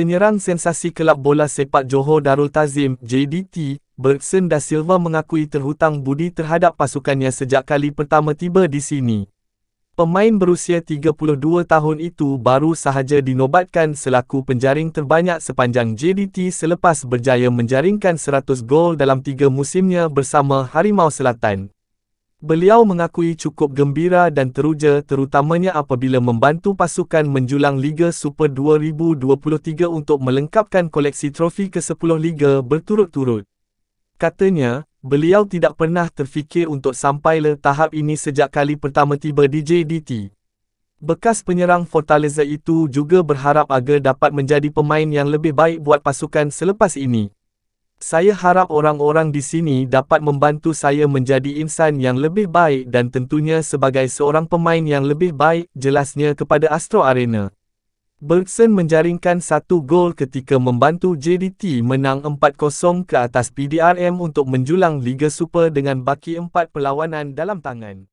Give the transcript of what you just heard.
Penyerang sensasi kelab bola sepak Johor Darul Tazim, JDT, Bergson da Silva mengakui terhutang budi terhadap pasukannya sejak kali pertama tiba di sini. Pemain berusia 32 tahun itu baru sahaja dinobatkan selaku penjaring terbanyak sepanjang JDT selepas berjaya menjaringkan 100 gol dalam tiga musimnya bersama Harimau Selatan. Beliau mengakui cukup gembira dan teruja terutamanya apabila membantu pasukan menjulang Liga Super 2023 untuk melengkapkan koleksi trofi ke-10 Liga berturut-turut. Katanya, beliau tidak pernah terfikir untuk sampai le tahap ini sejak kali pertama tiba di JDT. Bekas penyerang Fortaleza itu juga berharap agar dapat menjadi pemain yang lebih baik buat pasukan selepas ini. Saya harap orang-orang di sini dapat membantu saya menjadi insan yang lebih baik dan tentunya sebagai seorang pemain yang lebih baik, jelasnya kepada Astro Arena. Bergson menjaringkan satu gol ketika membantu JDT menang 4-0 ke atas PDRM untuk menjulang Liga Super dengan baki empat perlawanan dalam tangan.